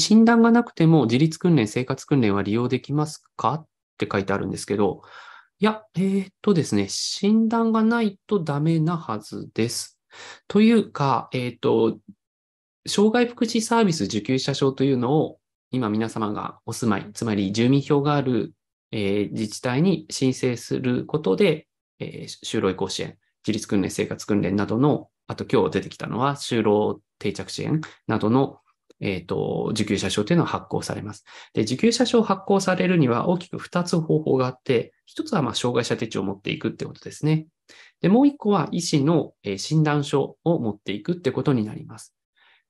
診断がなくても自立訓練、生活訓練は利用できますかって書いてあるんですけど、いや、えー、っとですね、診断がないとダメなはずです。というか、えー、っと、障害福祉サービス受給者証というのを今皆様がお住まい、つまり住民票がある、えー、自治体に申請することで、えー、就労移行支援、自立訓練、生活訓練などの、あと今日出てきたのは就労定着支援などのえっ、ー、と、受給者証というのは発行されます。で、受給者証発行されるには大きく2つ方法があって、1つは、ま障害者手帳を持っていくってことですね。で、もう1個は、医師の診断書を持っていくってことになります。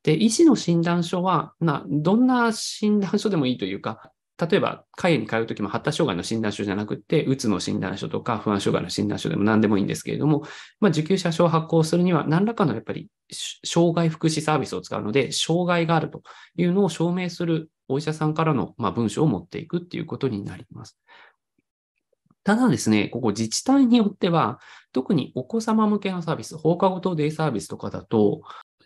で、医師の診断書は、まあ、どんな診断書でもいいというか、例えば、会に通うときも発達障害の診断書じゃなくて、うつの診断書とか不安障害の診断書でも何でもいいんですけれども、まあ、受給者証を発行するには何らかのやっぱり障害福祉サービスを使うので、障害があるというのを証明するお医者さんからの、ま文書を持っていくっていうことになります。ただですね、ここ自治体によっては、特にお子様向けのサービス、放課後等デイサービスとかだと、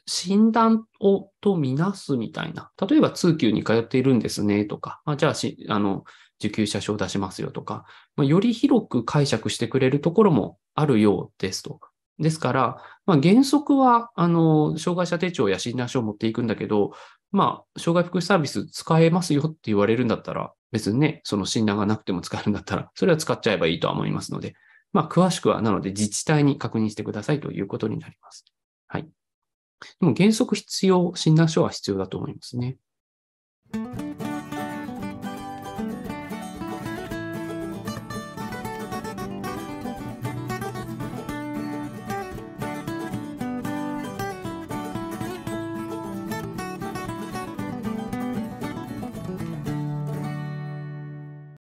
診断をとみなすみたいな。例えば、通級に通っているんですねとか、まあ、じゃあし、あの、受給者証を出しますよとか、まあ、より広く解釈してくれるところもあるようですと。ですから、まあ、原則は、あの、障害者手帳や診断書を持っていくんだけど、まあ、障害福祉サービス使えますよって言われるんだったら、別にね、その診断がなくても使えるんだったら、それは使っちゃえばいいとは思いますので、まあ、詳しくは、なので自治体に確認してくださいということになります。でも原則必要、診断書は必要だと思いますね。